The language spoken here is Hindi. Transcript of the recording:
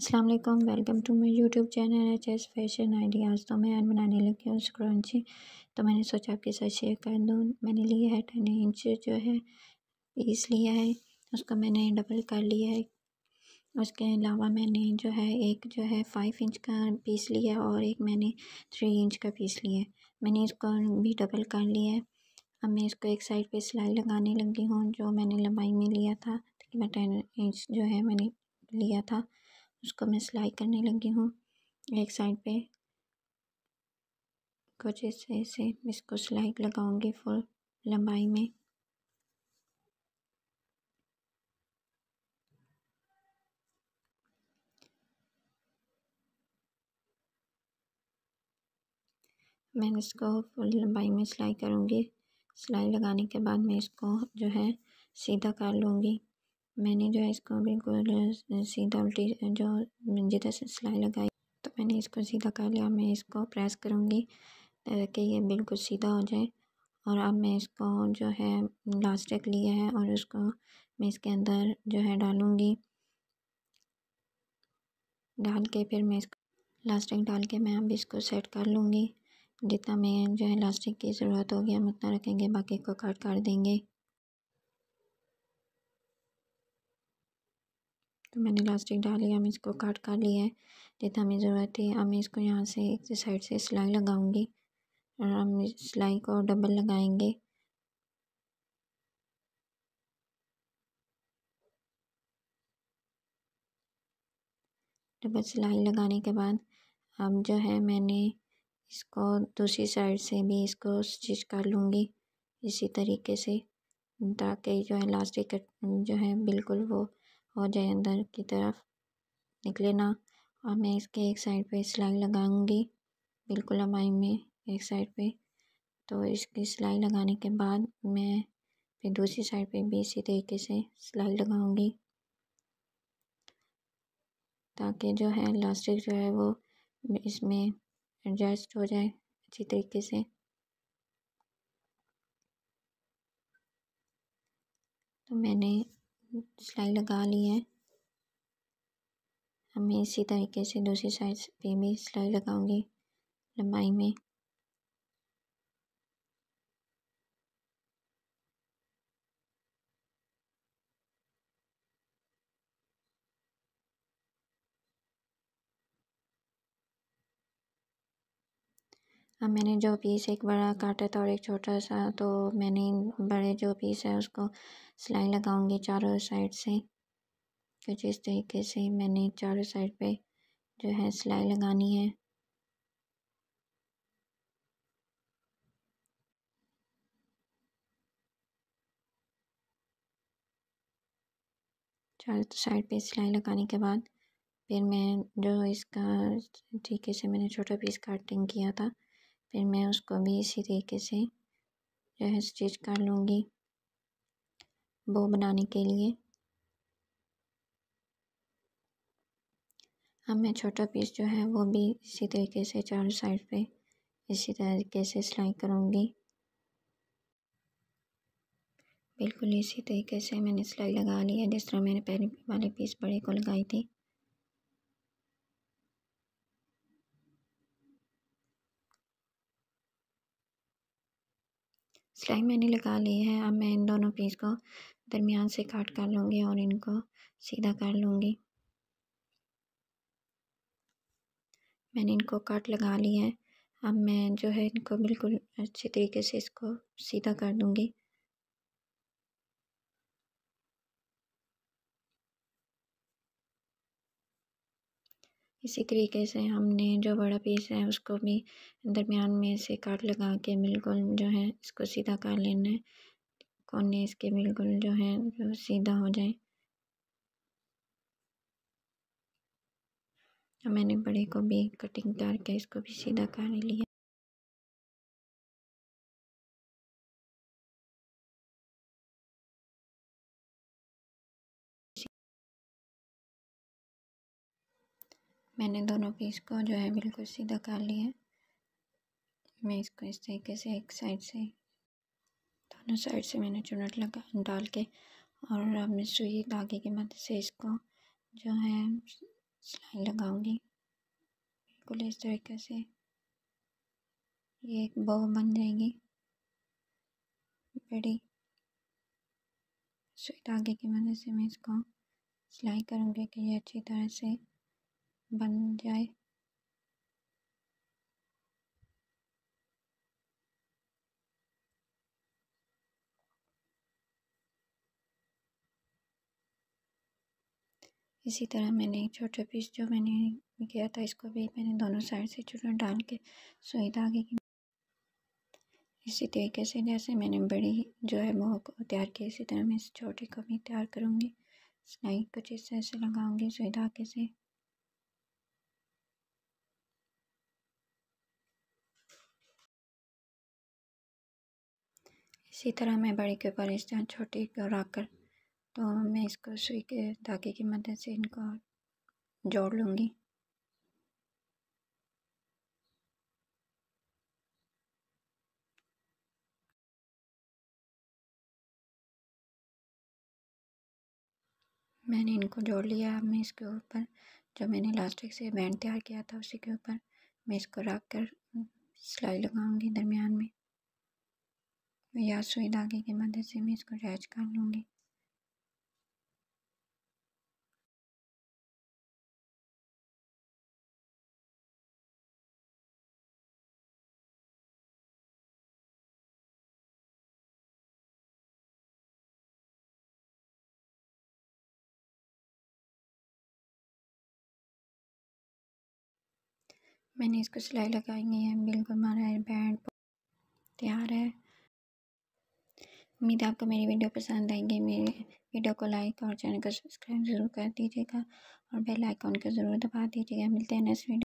अस्सलाम वालेकुम वेलकम टू मेरे YouTube channel H S fashion ideas तो मैं बनाने लगी हूँ स्क्रंची तो मैंने सोचा आपके साथ शेयर कर दूँ मैंने लिया है टेन इंच जो है पीस लिया है उसको मैंने डबल कर लिया है उसके अलावा मैंने जो है एक जो है फाइव इंच का पीस लिया है और एक मैंने थ्री इंच का पीस लिया है मैंने इसको भी डबल कर लिया है अब मैं इसको एक साइड पे सिलाई लगाने लगी हूँ जो मैंने लंबाई में लिया था तकरीबन टेन इंच जो है मैंने लिया था उसको मैं सिलाई करने लगी हूँ एक साइड पे कुछ ऐसे ऐसे इसको सिलाई लगाऊंगी फुल लंबाई में मैं इसको फुल लंबाई में सिलाई करूँगी सिलाई लगाने के बाद मैं इसको जो है सीधा कर लूँगी मैंने जो है इसको बिल्कुल सीधा उल्टी जो जिधर से सिलाई लगाई तो मैंने इसको सीधा कर लिया मैं इसको प्रेस करूँगी कि ये बिल्कुल सीधा हो जाए और अब मैं इसको जो है लास्टिक लिया है और उसको मैं इसके अंदर जो है डालूँगी डाल के फिर मैं इसको लास्टिक डाल के मैं अब इसको सेट कर लूँगी जितना मैं जो है लास्टिक की ज़रूरत होगी हम उतना रखेंगे बाकी को कट कर देंगे तो मैंने इलास्टिक डाली हमें इसको काट कर लिया है जितना हमें ज़रूरत है हमें इसको यहाँ से एक साइड से सिलाई लगाऊंगी और हम सिलाई को डबल लगाएंगे डबल सिलाई लगाने के बाद अब जो है मैंने इसको दूसरी साइड से भी इसको स्टिच कर लूँगी इसी तरीके से ताकि जो है इलास्टिक जो है बिल्कुल वो हो जाए अंदर की तरफ निकले ना और मैं इसके एक साइड पे सिलाई लगाऊंगी बिल्कुल अमाई में एक साइड पे तो इसकी सिलाई लगाने के बाद मैं फिर दूसरी साइड पे भी इसी तरीके से सिलाई लगाऊंगी ताकि जो है इलास्टिक जो है वो इसमें एडजस्ट हो जाए अच्छी तरीके से तो मैंने सिलाई लगा ली है अब मैं इसी तरीके से दूसरी साइड पे भी सिलाई लगाऊंगी लंबाई में हाँ मैंने जो पीस एक बड़ा काटा था और एक छोटा सा तो मैंने बड़े जो पीस है उसको सिलाई लगाऊंगी चारों साइड से कुछ तो इस तरीके से मैंने चारों साइड पे जो है सिलाई लगानी है चारों साइड पे सिलाई लगाने के बाद फिर मैं जो इसका तरीके से मैंने छोटा पीस काटिंग किया था फिर मैं उसको भी इसी तरीके से जो है स्टिच कर लूँगी बो बनाने के लिए अब मैं छोटा पीस जो है वो भी इसी तरीके से चारों साइड पे इसी तरीके से सिलाई करूँगी बिल्कुल इसी तरीके से मैंने सिलाई लगा ली है जिस तरह मैंने पहले वाले पीस बड़े को लगाई थी सिलाई मैंने लगा ली है अब मैं इन दोनों पीस को दरमियान से काट कर लूँगी और इनको सीधा कर लूँगी मैंने इनको काट लगा ली है अब मैं जो है इनको बिल्कुल अच्छे तरीके से इसको सीधा कर दूँगी इसी तरीके से हमने जो बड़ा पीस है उसको भी दरमियान में से काट लगा के बिल्कुल जो है इसको सीधा कर लेना है कोने इसके बिल्कुल जो है जो सीधा हो जाए मैंने बड़े को भी कटिंग करके इसको भी सीधा कर लिया मैंने दोनों पीस को जो है बिल्कुल सीधा कर लिया मैं इसको इस तरीके से एक साइड से दोनों साइड से मैंने चुनट लगा डाल के और अब मैं सुई धागे की मदद से इसको जो है सिलाई लगाऊंगी बिल्कुल इस तरीके से ये एक बो बन जाएगी बड़ी सुई धागे की मदद से मैं इसको सिलाई करूँगी कि ये अच्छी तरह से बन जाए इसी तरह मैंने एक छोटा पीस जो मैंने किया था इसको भी मैंने दोनों साइड से छोटा डाल के सुई धागे की इसी तरीके से जैसे मैंने बड़ी जो है मोह को तैयार की इसी तरह मैं इस छोटे को भी तैयार करूँगी सिलाई कुछ इस तरह से लगाऊँगी सुई धागे से इसी तरह मैं बड़े के ऊपर इस तरह छोटे को रख तो मैं इसको सुई के धागे की मदद से इनको जोड़ लूँगी मैंने इनको जोड़ लिया अब मैं इसके ऊपर जो मैंने लास्टिक से बैंड तैयार किया था उसी के ऊपर मैं इसको रख कर सिलाई लगाऊंगी दरमियान में या सुई धागे की मदद से मैं इसको अटैच कर लूँगी मैंने इसको सिलाई लगाई है बिल्कुल हमारा बैंड तैयार है उम्मीद आपको मेरी वीडियो पसंद आएगी मेरे वीडियो को लाइक और चैनल को सब्सक्राइब ज़रूर कर दीजिएगा और बेल आइकॉन को ज़रूर दबा दीजिएगा मिलते हैं नेक्स्ट वीडियो